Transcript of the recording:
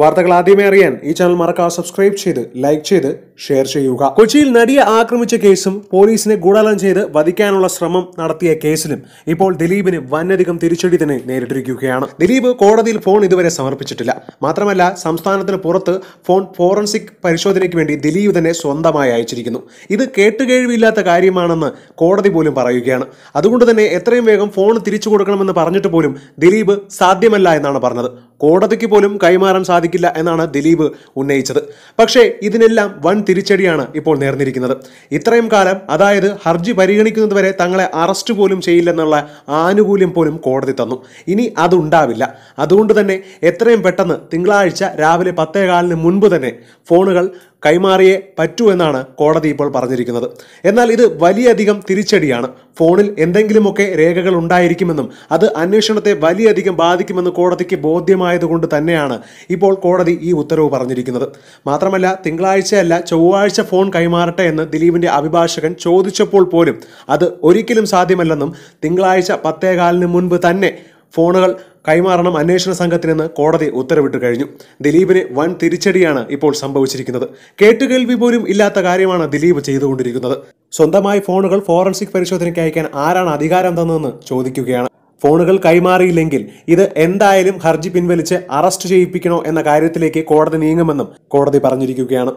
വാർത്തകൾ ആദ്യമേ അറിയാൻ ഈ ചാനൽ മറക്കാതെ സബ്സ്ക്രൈബ് ചെയ്ത് ലൈക്ക് ചെയ്ത് ഷെയർ ചെയ്യുക കൊച്ചിയിൽ നടിയെ ആക്രമിച്ച കേസും പോലീസിനെ ഗൂഢാലോചന ചെയ്ത് വധിക്കാനുള്ള ശ്രമം നടത്തിയ കേസിലും ഇപ്പോൾ ദിലീപിന് വന്നധികം തിരിച്ചടി തന്നെ നേരിട്ടിരിക്കുകയാണ് ദിലീപ് കോടതിയിൽ ഫോൺ ഇതുവരെ സമർപ്പിച്ചിട്ടില്ല മാത്രമല്ല സംസ്ഥാനത്തിന് പുറത്ത് ഫോൺ ഫോറൻസിക് പരിശോധനയ്ക്ക് വേണ്ടി ദിലീപ് തന്നെ സ്വന്തമായി അയച്ചിരിക്കുന്നു ഇത് കേട്ടുകേഴിവില്ലാത്ത കാര്യമാണെന്ന് കോടതി പോലും പറയുകയാണ് അതുകൊണ്ട് തന്നെ എത്രയും വേഗം ഫോൺ തിരിച്ചു കൊടുക്കണമെന്ന് പറഞ്ഞിട്ട് പോലും ദിലീപ് സാധ്യമല്ല എന്നാണ് പറഞ്ഞത് കോടതിക്ക് പോലും കൈമാറാൻ സാധിക്കില്ല എന്നാണ് ദിലീപ് ഉന്നയിച്ചത് പക്ഷേ ഇതിനെല്ലാം വൻ തിരിച്ചടിയാണ് ഇപ്പോൾ നേർന്നിരിക്കുന്നത് ഇത്രയും കാലം അതായത് ഹർജി പരിഗണിക്കുന്നതുവരെ തങ്ങളെ അറസ്റ്റ് പോലും ചെയ്യില്ലെന്നുള്ള ആനുകൂല്യം പോലും കോടതി തന്നു ഇനി അതുണ്ടാവില്ല അതുകൊണ്ട് തന്നെ എത്രയും പെട്ടെന്ന് തിങ്കളാഴ്ച രാവിലെ പത്തേകാലിന് മുൻപ് തന്നെ ഫോണുകൾ കൈമാറിയേ പറ്റൂ എന്നാണ് കോടതി ഇപ്പോൾ പറഞ്ഞിരിക്കുന്നത് എന്നാൽ ഇത് വലിയധികം തിരിച്ചടിയാണ് ഫോണിൽ എന്തെങ്കിലുമൊക്കെ രേഖകൾ ഉണ്ടായിരിക്കുമെന്നും അത് അന്വേഷണത്തെ വലിയധികം ബാധിക്കുമെന്ന് കോടതിക്ക് ബോധ്യമായതുകൊണ്ട് തന്നെയാണ് ഇപ്പോൾ കോടതി ഈ ഉത്തരവ് പറഞ്ഞിരിക്കുന്നത് മാത്രമല്ല തിങ്കളാഴ്ചയല്ല ചൊവ്വാഴ്ച ഫോൺ കൈമാറട്ടെ എന്ന് ദിലീപിന്റെ അഭിഭാഷകൻ ചോദിച്ചപ്പോൾ പോലും അത് ഒരിക്കലും സാധ്യമല്ലെന്നും തിങ്കളാഴ്ച പത്തേകാലിന് മുൻപ് തന്നെ ഫോണുകൾ കൈമാറണം അന്വേഷണ സംഘത്തിനെന്ന് കോടതി ഉത്തരവിട്ട് കഴിഞ്ഞു ദിലീപിന് വൻ തിരിച്ചടിയാണ് ഇപ്പോൾ സംഭവിച്ചിരിക്കുന്നത് കേട്ടുകേൾവി പോലും ഇല്ലാത്ത കാര്യമാണ് ദിലീപ് ചെയ്തുകൊണ്ടിരിക്കുന്നത് സ്വന്തമായി ഫോണുകൾ ഫോറൻസിക് പരിശോധനയ്ക്ക് അയക്കാൻ ആരാണ് അധികാരം തന്നതെന്ന് ചോദിക്കുകയാണ് ഫോണുകൾ കൈമാറിയില്ലെങ്കിൽ ഇത് എന്തായാലും ഹർജി പിൻവലിച്ച് അറസ്റ്റ് ചെയ്യിപ്പിക്കണോ എന്ന കാര്യത്തിലേക്ക് കോടതി നീങ്ങുമെന്നും കോടതി പറഞ്ഞിരിക്കുകയാണ്